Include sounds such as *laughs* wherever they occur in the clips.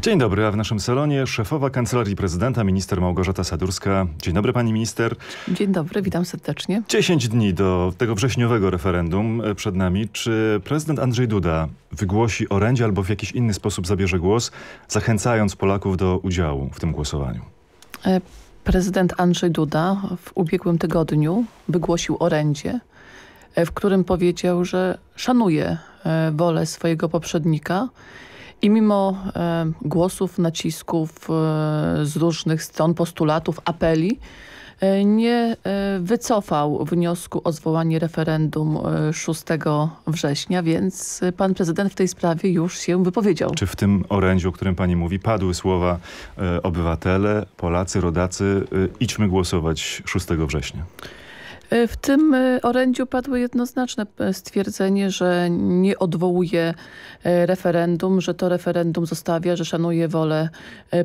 Dzień dobry, a w naszym salonie szefowa Kancelarii Prezydenta, minister Małgorzata Sadurska. Dzień dobry pani minister. Dzień dobry, witam serdecznie. 10 dni do tego wrześniowego referendum e, przed nami. Czy prezydent Andrzej Duda wygłosi orędzie albo w jakiś inny sposób zabierze głos, zachęcając Polaków do udziału w tym głosowaniu? E, prezydent Andrzej Duda w ubiegłym tygodniu wygłosił orędzie, e, w którym powiedział, że szanuje wolę swojego poprzednika – i mimo e, głosów, nacisków e, z różnych stron, postulatów, apeli, e, nie e, wycofał wniosku o zwołanie referendum 6 e, września, więc pan prezydent w tej sprawie już się wypowiedział. Czy w tym orędziu, o którym pani mówi, padły słowa e, obywatele, Polacy, rodacy, idźmy głosować 6 września? W tym e, orędziu padło jednoznaczne e, stwierdzenie, że nie odwołuje e, referendum, że to referendum zostawia, że szanuje wolę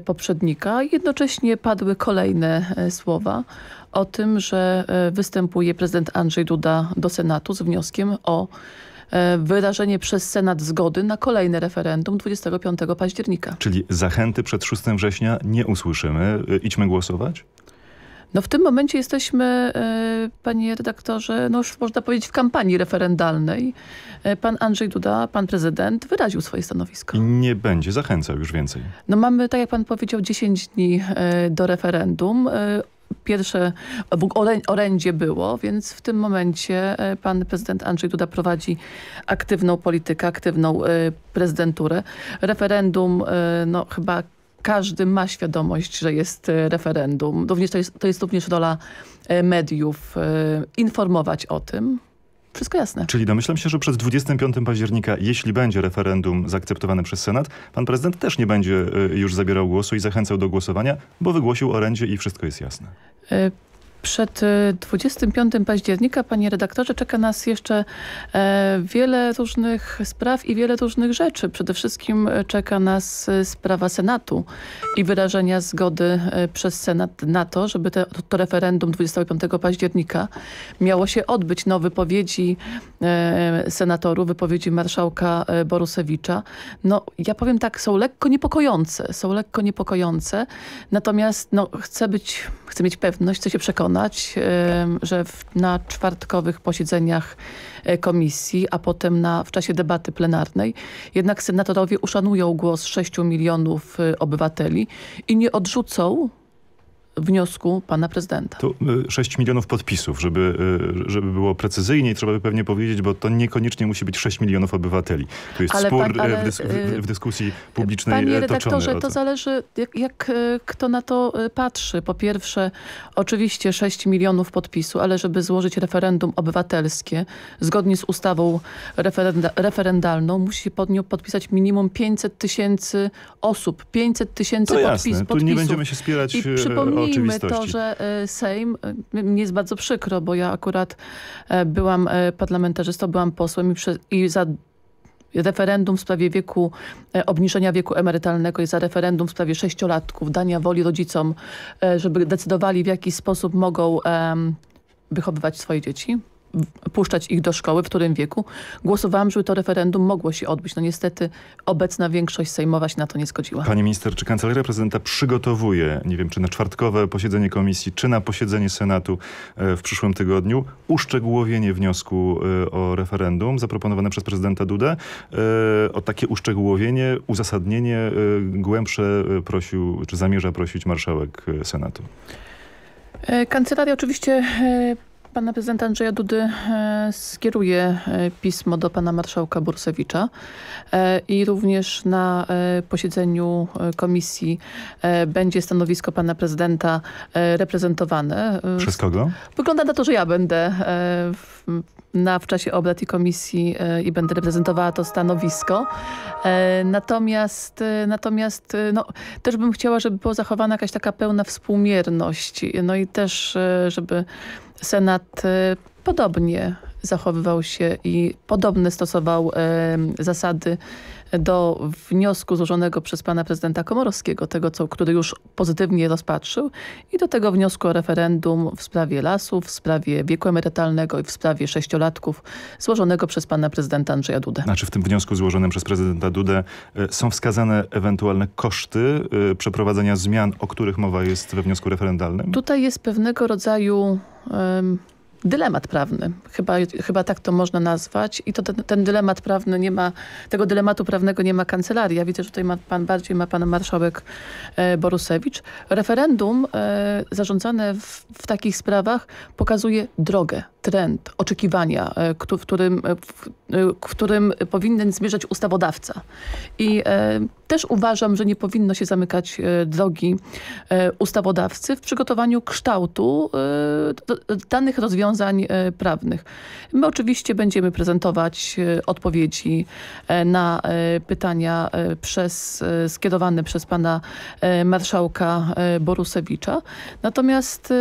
poprzednika. Jednocześnie padły kolejne słowa o tym, że występuje prezydent Andrzej Duda do Senatu z wnioskiem o wyrażenie przez Senat zgody na kolejne referendum 25 października. Czyli zachęty przed 6 września nie usłyszymy. Idźmy głosować? No w tym momencie jesteśmy, e, panie redaktorze, no już można powiedzieć w kampanii referendalnej. E, pan Andrzej Duda, pan prezydent wyraził swoje stanowisko. nie będzie zachęcał już więcej. No mamy, tak jak pan powiedział, 10 dni e, do referendum pierwsze orędzie było, więc w tym momencie pan prezydent Andrzej Duda prowadzi aktywną politykę, aktywną prezydenturę. Referendum no, chyba każdy ma świadomość, że jest e, referendum. Również to jest, to jest również rola e, mediów e, informować o tym. Wszystko jasne. Czyli domyślam się, że przez 25 października, jeśli będzie referendum zaakceptowane przez Senat, pan prezydent też nie będzie już zabierał głosu i zachęcał do głosowania, bo wygłosił orędzie i wszystko jest jasne. Y przed 25 y, października, panie redaktorze, czeka nas jeszcze e, wiele różnych spraw i wiele różnych rzeczy. Przede wszystkim e, czeka nas e, sprawa Senatu i wyrażenia zgody przez Senat na to, żeby te, to referendum 25 października miało się odbyć. No wypowiedzi senatorów, wypowiedzi marszałka Borusewicza, no ja powiem tak, są lekko niepokojące. Są lekko niepokojące, natomiast no, chcę być, chcę mieć pewność, chcę się przekonać, przekonać, że na czwartkowych posiedzeniach e, komisji, a potem na, w czasie debaty plenarnej, jednak senatorowie uszanują głos 6 milionów e, obywateli i nie odrzucą wniosku pana prezydenta. To 6 y, milionów podpisów, żeby, y, żeby było precyzyjniej, trzeba by pewnie powiedzieć, bo to niekoniecznie musi być 6 milionów obywateli. To jest ale spór pan, y, ale, w, dys w, dyskusji publicznej Panie e, redaktorze, to. to zależy jak, jak, kto na to patrzy. Po pierwsze, oczywiście 6 milionów podpisu, ale żeby złożyć referendum obywatelskie zgodnie z ustawą referenda referendalną, musi pod nią podpisać minimum 500 tysięcy osób. 500 tysięcy podpis, podpisów. Tu nie będziemy się spierać I przypomnijmy, Przyjmijmy to, że e, Sejm, mnie jest bardzo przykro, bo ja akurat e, byłam e, parlamentarzystą, byłam posłem i, i za referendum w sprawie wieku, obniżenia wieku emerytalnego i za referendum w sprawie sześciolatków, dania woli rodzicom, żeby decydowali w jaki sposób mogą wychowywać swoje dzieci puszczać ich do szkoły, w którym wieku. Głosowałam, żeby to referendum mogło się odbyć. No niestety obecna większość sejmowa się na to nie zgodziła. Pani minister, czy Kancelaria Prezydenta przygotowuje, nie wiem, czy na czwartkowe posiedzenie komisji, czy na posiedzenie Senatu e, w przyszłym tygodniu, uszczegółowienie wniosku e, o referendum zaproponowane przez prezydenta Dudę? E, o takie uszczegółowienie, uzasadnienie głębsze prosił, czy zamierza prosić marszałek Senatu. Kancelaria oczywiście pana prezydent Andrzeja Dudy e, skieruje e, pismo do pana marszałka Bursewicza e, i również na posiedzeniu komisji będzie stanowisko pana prezydenta reprezentowane. Przez kogo? Wygląda na to, że ja będę na, w czasie obrad i komisji i będę reprezentowała to stanowisko. Natomiast, natomiast no, też bym chciała, żeby była zachowana jakaś taka pełna współmierność. No i też, żeby Senat y, podobnie zachowywał się i podobne stosował zasady do wniosku złożonego przez pana prezydenta Komorowskiego, tego, co, który już pozytywnie rozpatrzył i do tego wniosku o referendum w sprawie lasów, w sprawie wieku emerytalnego i w sprawie sześciolatków złożonego przez pana prezydenta Andrzeja Dudę. Znaczy w tym wniosku złożonym przez prezydenta Dudę e, są wskazane ewentualne koszty e, przeprowadzenia zmian, o których mowa jest we wniosku referendalnym? Tutaj jest pewnego rodzaju... Um, dylemat prawny. Chyba, chyba tak to można nazwać. I to ten, ten, dylemat prawny nie ma, tego dylematu prawnego nie ma kancelarii. Ja widzę, że tutaj ma pan bardziej ma pan marszałek e, Borusewicz. Referendum e, zarządzane w, w, takich sprawach pokazuje drogę, trend, oczekiwania, e, w, którym, w, w, którym powinien zmierzać ustawodawca. I e, też uważam, że nie powinno się zamykać e, drogi e, ustawodawcy w przygotowaniu kształtu e, danych rozwiązań prawnych. My oczywiście będziemy prezentować odpowiedzi na pytania przez, skierowane przez pana marszałka Borusewicza. Natomiast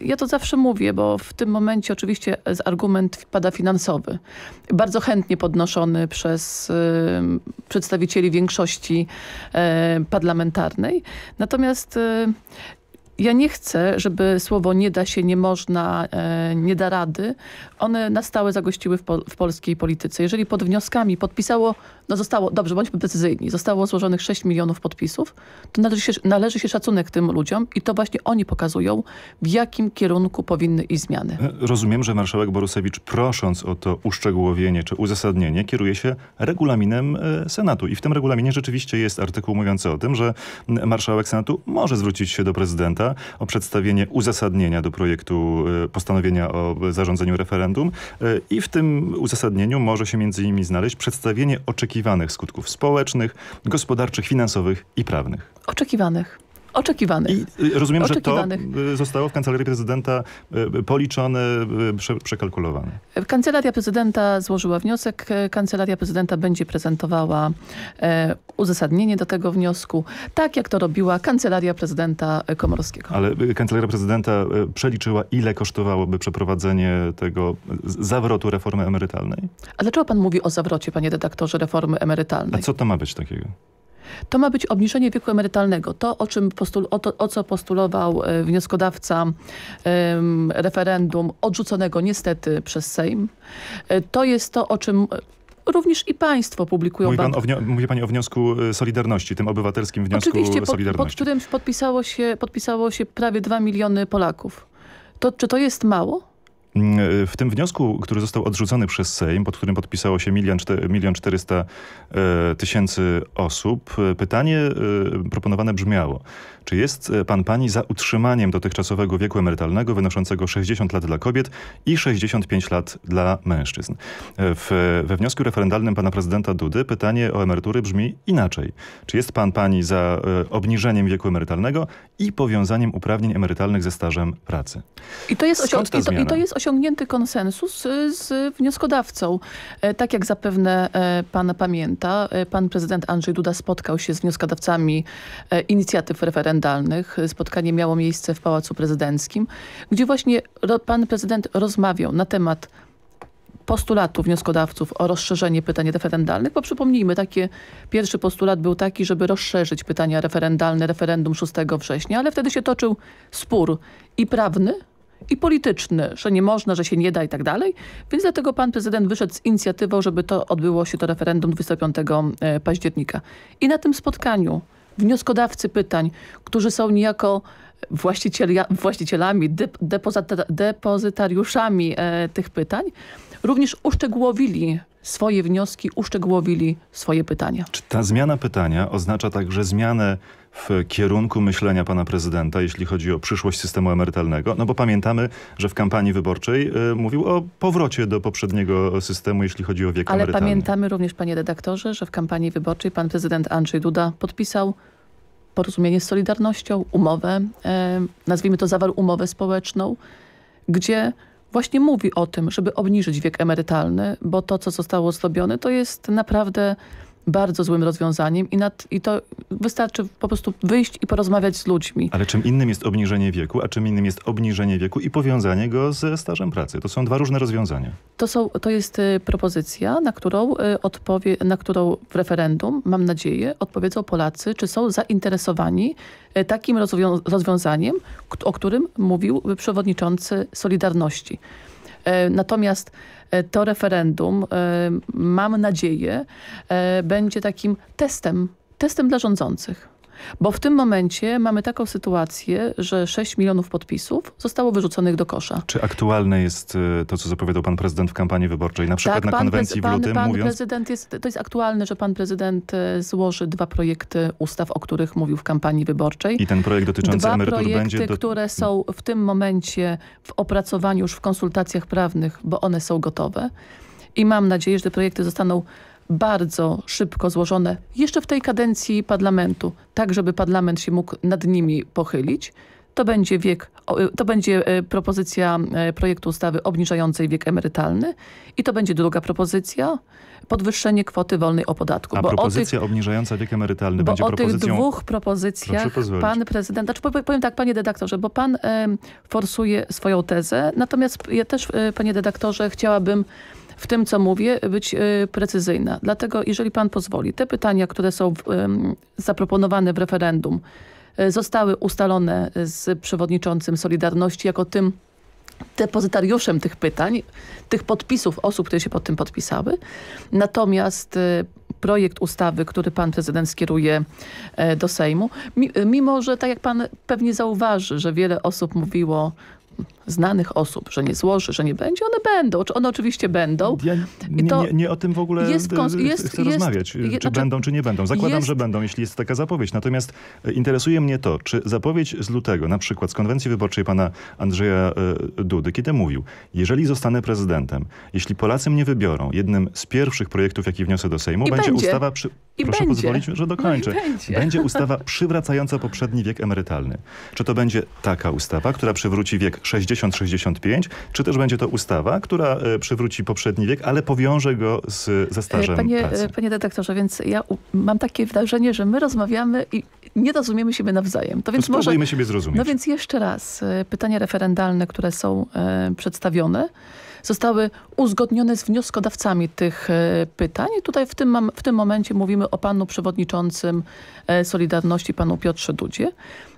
ja to zawsze mówię, bo w tym momencie oczywiście argument pada finansowy. Bardzo chętnie podnoszony przez przedstawicieli większości E, parlamentarnej. Natomiast e, ja nie chcę, żeby słowo nie da się, nie można, e, nie da rady, one na stałe zagościły w, po, w polskiej polityce. Jeżeli pod wnioskami podpisało, no zostało, dobrze, bądźmy precyzyjni, zostało złożonych 6 milionów podpisów, to należy się, należy się szacunek tym ludziom i to właśnie oni pokazują, w jakim kierunku powinny iść zmiany. Rozumiem, że marszałek Borusewicz prosząc o to uszczegółowienie czy uzasadnienie kieruje się regulaminem e, Senatu i w tym regulaminie rzeczywiście jest artykuł mówiący o tym, że marszałek Senatu może zwrócić się do prezydenta o przedstawienie uzasadnienia do projektu e, postanowienia o zarządzeniu referendum e, i w tym uzasadnieniu może się między innymi znaleźć przedstawienie oczekiwanych skutków społecznych, gospodarczych, finansowych i prawnych. Oczekiwanych. Oczekiwanych. I y, rozumiem, że to y, zostało w Kancelarii Prezydenta y, policzone, przekalkulowane. Kancelaria Prezydenta złożyła wniosek. Kancelaria Prezydenta będzie prezentowała e, uzasadnienie do tego wniosku, tak jak to robiła Kancelaria Prezydenta Komorowskiego. Ale Kancelaria Prezydenta przeliczyła, ile kosztowałoby przeprowadzenie tego zawrotu reformy emerytalnej? A dlaczego pan mówi o zawrocie, panie redaktorze, reformy emerytalnej? A co to ma być takiego? To ma być obniżenie wieku emerytalnego. To, o, czym postul o, to, o co postulował e, wnioskodawca referendum odrzuconego niestety przez Sejm, e, to jest to, o czym e, również i państwo publikują... Mówi, pan o mówi pani o wniosku Solidarności, tym obywatelskim wniosku Oczywiście, pod, pod którym podpisało się, podpisało się prawie 2 miliony Polaków. To, czy to jest mało? Mm, w tym wniosku, który został odrzucony przez Sejm, pod którym podpisało się milion 400 e, tysięcy osób, e, pytanie e, proponowane brzmiało. Czy jest pan pani za utrzymaniem dotychczasowego wieku emerytalnego wynoszącego 60 lat dla kobiet i 65 lat dla mężczyzn? W, we wniosku referendalnym pana prezydenta Dudy pytanie o emerytury brzmi inaczej. Czy jest pan pani za obniżeniem wieku emerytalnego i powiązaniem uprawnień emerytalnych ze stażem pracy? I to jest, Skąd i to jest osiągnięty konsensus y, z wnioskodawcą. E, tak jak zapewne e, pan pamięta, e, pan prezydent Andrzej Duda spotkał się z wnioskodawcami inicjatyw referendalnych. Spotkanie miało miejsce w Pałacu Prezydenckim, gdzie właśnie pan prezydent rozmawiał na temat postulatu wnioskodawców o rozszerzenie pytań referendalnych, bo przypomnijmy, taki pierwszy postulat był taki, żeby rozszerzyć pytania referendalne referendum 6 września, ale wtedy się toczył spór i prawny, i polityczny, że nie można, że się nie da i tak dalej. Więc dlatego pan prezydent wyszedł z inicjatywą, żeby to odbyło się to referendum 25 e, października. I na tym spotkaniu wnioskodawcy pytań, którzy są niejako właścicielami, depozytariuszami e, tych pytań, również uszczegółowili swoje wnioski, uszczegółowili swoje pytania. Czy ta zmiana pytania oznacza także zmianę w kierunku myślenia pana prezydenta, jeśli chodzi o przyszłość systemu emerytalnego? No bo pamiętamy, że w kampanii wyborczej y, mówił o powrocie do poprzedniego systemu, jeśli chodzi o wiek Ale emerytalny. Ale pamiętamy również, panie redaktorze, że w kampanii wyborczej pan prezydent Andrzej Duda podpisał porozumienie z Solidarnością, umowę, e, nazwijmy to zawarł umowę społeczną, gdzie właśnie mówi o tym, żeby obniżyć wiek emerytalny, bo to, co zostało zrobione, to jest naprawdę bardzo złym rozwiązaniem i, nad, i to wystarczy po prostu wyjść i porozmawiać z ludźmi. Ale czym innym jest obniżenie wieku, a czym innym jest obniżenie wieku i powiązanie go ze stażem pracy. To są dwa różne rozwiązania. To, są, to jest y, propozycja, na którą, y, odpowie, na którą w referendum, mam nadzieję, odpowiedzą Polacy, czy są zainteresowani y, takim rozwią rozwiązaniem, o którym mówił przewodniczący Solidarności. E, natomiast e, to referendum, e, mam nadzieję, będzie takim testem, testem dla rządzących. Bo w tym momencie mamy taką sytuację, że 6 milionów podpisów zostało wyrzuconych do kosza. Czy aktualne jest y, to, co zapowiadał pan prezydent w kampanii wyborczej? Na przykład tak, na konwencji pan, w lutym pan, mówiąc... prezydent jest, to jest aktualne, że pan prezydent e, złoży dwa projekty ustaw, o których mówił w kampanii wyborczej. I ten projekt dotyczący dwa emerytur projekty, będzie... Do... które są w tym momencie w opracowaniu już w konsultacjach prawnych, bo one są gotowe. I mam nadzieję, że te projekty zostaną bardzo szybko złożone jeszcze w tej kadencji parlamentu, tak żeby parlament się mógł nad nimi pochylić. To będzie, wiek, y, to będzie e, propozycja e, projektu ustawy obniżającej wiek emerytalny i to będzie druga propozycja, podwyższenie kwoty wolnej od podatku. A bo propozycja tych, obniżająca wiek emerytalny będzie propozycją... Bo o tych dwóch propozycjach pan prezydent, znaczy powiem tak panie redaktorze, bo pan e, forsuje swoją tezę, natomiast ja też e, panie redaktorze chciałabym w tym, co mówię, być e, precyzyjna. Dlatego, jeżeli pan pozwoli, te pytania, które są w, zaproponowane w referendum, e, zostały ustalone z przewodniczącym Solidarności jako tym depozytariuszem tych pytań, tych podpisów osób, które się pod tym podpisały. Natomiast e, projekt ustawy, który pan prezydent skieruje do Sejmu, mimo że tak jak pan pewnie zauważy, że wiele osób mówiło, znanych osób, że nie złoży, że nie będzie, one będą. one oczywiście będą. Ja nie, nie, nie, o tym w ogóle jest w e, jest, chcę jest, rozmawiać. czy znaczy, będą, czy nie będą. Zakładam, że będą, jeśli jest taka zapowiedź. Natomiast e, interesuje mnie to, czy zapowiedź z lutego, na przykład z konwencji wyborczej pana Andrzeja e, Dudy, kiedy mówił, jeżeli zostanę prezydentem, jeśli Polacy mnie wybiorą, jednym z pierwszych projektów, jaki wniosę do Sejmu, będzie, będzie, ustawa... Przy... proszę będzie. pozwolić, że no dokończę. będzie. będzie ustawa *laughs* przywracająca poprzedni wiek emerytalny. Czy to będzie taka ustawa, która przywróci wiek 60-65, czy też będzie to ustawa, która e, przywróci poprzedni wiek, ale powiąże go z, ze stażem panie, e, pracy. Panie detektorze, więc ja mam takie wrażenie, że my rozmawiamy i nie rozumiemy siebie nawzajem. To więc to może, siebie zrozumieć. No więc jeszcze raz, e, pytania referendalne, które są e, przedstawione, zostały uzgodnione z wnioskodawcami tych e, pytań. I tutaj w tym, w tym momencie mówimy o panu przewodniczącym e, Solidarności, panu Piotrze Dudzie.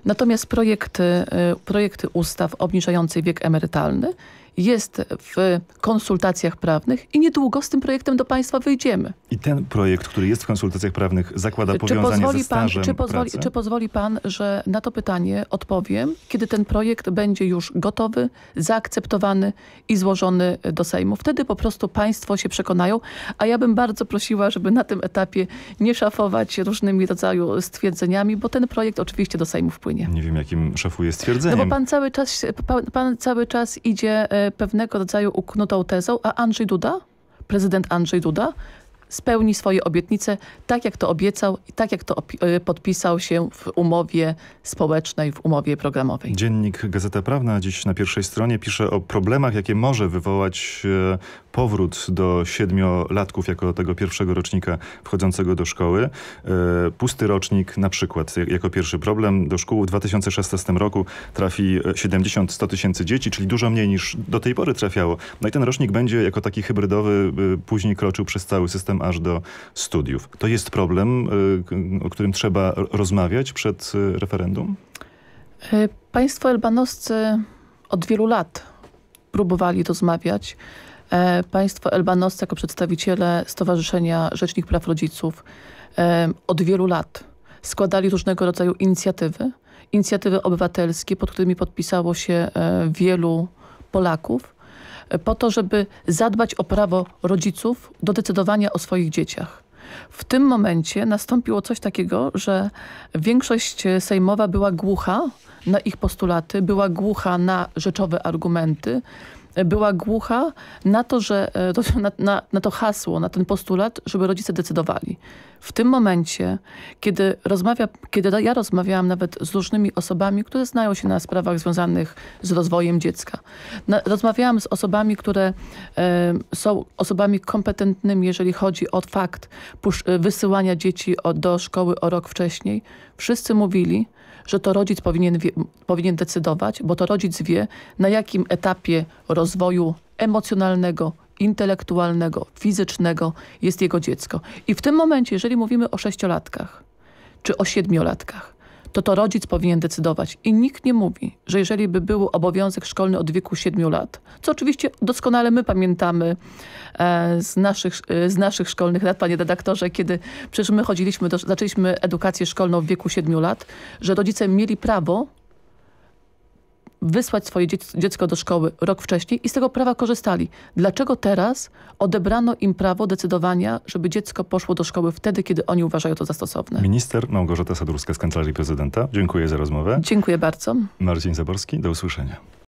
Natomiast projekty, e, projekty ustaw obniżającej wiek emerytalny jest w konsultacjach prawnych i niedługo z tym projektem do Państwa wyjdziemy. I ten projekt, który jest w konsultacjach prawnych zakłada czy powiązanie pozwoli ze projektem. pan, czy, pozwoli, pracy? czy pozwoli Pan, że na to pytanie odpowiem, kiedy ten projekt będzie już gotowy, zaakceptowany i złożony do Sejmu. Wtedy po prostu Państwo się przekonają, a ja bym bardzo prosiła, żeby na tym etapie nie szafować różnymi rodzaju stwierdzeniami, bo ten projekt oczywiście do Sejmu wpłynie. Nie wiem, jakim szafuje stwierdzeniem. No bo Pan cały czas, pan, pan cały czas idzie e, pewnego rodzaju uknutą tezą, a Andrzej Duda, prezydent Andrzej Duda, spełni swoje obietnice tak, jak to obiecał i tak, jak to e, podpisał się w umowie społecznej, w umowie programowej. Dziennik Gazeta Prawna dziś na pierwszej stronie pisze o problemach, jakie może wywołać e, powrót do siedmiolatków jako tego pierwszego rocznika wchodzącego do szkoły. E, pusty rocznik na przykład jako pierwszy problem. Do szkół w 2016 roku trafi 70-100 tysięcy dzieci, czyli dużo mniej niż do tej pory trafiało. No i ten rocznik będzie jako taki hybrydowy później kroczył przez cały system aż do studiów. To jest problem, y, o którym trzeba rozmawiać przed y, referendum? E, państwo elbanoscy od wielu lat próbowali rozmawiać. E, państwo elbanoscy jako przedstawiciele Stowarzyszenia Rzecznik Praw Rodziców e, od wielu lat składali różnego rodzaju inicjatywy, inicjatywy obywatelskie, pod którymi podpisało się wielu Polaków po to, żeby zadbać o prawo rodziców do decydowania o swoich dzieciach. W tym momencie nastąpiło coś takiego, że większość sejmowa była głucha na ich postulaty, była głucha na rzeczowe argumenty, była głucha na to, że, e, *laughs* na, na, na to hasło, na ten postulat, żeby rodzice decydowali w tym momencie, kiedy, rozmawia, kiedy ja rozmawiałam nawet z różnymi osobami, które znają się na sprawach związanych z rozwojem dziecka. Na, rozmawiałam z osobami, które e, są osobami kompetentnymi, jeżeli chodzi o fakt wysyłania dzieci o, do szkoły o rok wcześniej. Wszyscy mówili, że to rodzic powinien, wie, powinien decydować, bo to rodzic wie, na jakim etapie rozwoju emocjonalnego, intelektualnego, fizycznego jest jego dziecko. I w tym momencie, jeżeli mówimy o sześciolatkach czy o siedmiolatkach, to to rodzic powinien decydować. I nikt nie mówi, że jeżeli by był obowiązek szkolny od wieku siedmiu lat, co oczywiście doskonale my pamiętamy e, z, naszych, e, z naszych szkolnych lat, panie redaktorze, kiedy przecież my chodziliśmy, do, zaczęliśmy edukację szkolną w wieku siedmiu lat, że rodzice mieli prawo wysłać swoje dziecko do szkoły rok wcześniej i z tego prawa korzystali. Dlaczego teraz odebrano im prawo decydowania, żeby dziecko poszło do szkoły wtedy, kiedy oni uważają to za stosowne? Minister Małgorzata Sadurska z Kancelarii Prezydenta. Dziękuję za rozmowę. Dziękuję bardzo. Marcin Zaborski, do usłyszenia.